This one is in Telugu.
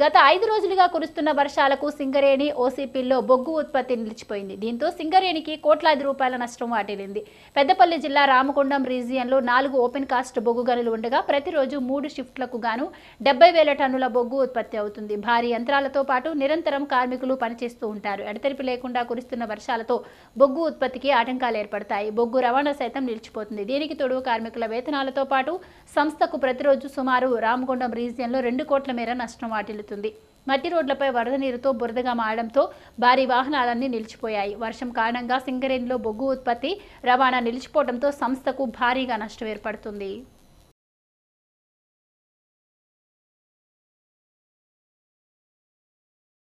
గత ఐదు రోజులుగా కురుస్తున్న వర్షాలకు సింగరేణి ఓసీపీల్లో బొగ్గు ఉత్పత్తి నిలిచిపోయింది దీంతో సింగరేణికి కోట్లాది రూపాయల నష్టం వాటిల్లింది పెద్దపల్లి జిల్లా రామకొండం రీజియన్లో నాలుగు ఓపెన్ కాస్ట్ బొగ్గు గనులు ఉండగా ప్రతిరోజు మూడు షిఫ్ట్లకు గాను డెబ్బై వేల టన్నుల బొగ్గు ఉత్పత్తి అవుతుంది భారీ యంత్రాలతో పాటు నిరంతరం కార్మికులు పనిచేస్తూ ఉంటారు ఎడతెరిపి లేకుండా కురుస్తున్న వర్షాలతో బొగ్గు ఉత్పత్తికి ఆటంకాలు ఏర్పడతాయి బొగ్గు రవాణా సైతం నిలిచిపోతుంది దీనికి తోడు కార్మికుల వేతనాలతో పాటు సంస్థకు ప్రతిరోజు సుమారు రామకొండం రీజియన్లో రెండు కోట్ల మేర నష్టం వాటిల్లు పెరుగుతుంది మట్టి రోడ్లపై వరద నీరుతో బురదగా మారడంతో భారీ వాహనాలన్నీ నిలిచిపోయాయి వర్షం కారణంగా సింగరేణిలో బొగ్గు ఉత్పత్తి రవాణా నిలిచిపోవడంతో సంస్థకు భారీగా నష్టం ఏర్పడుతుంది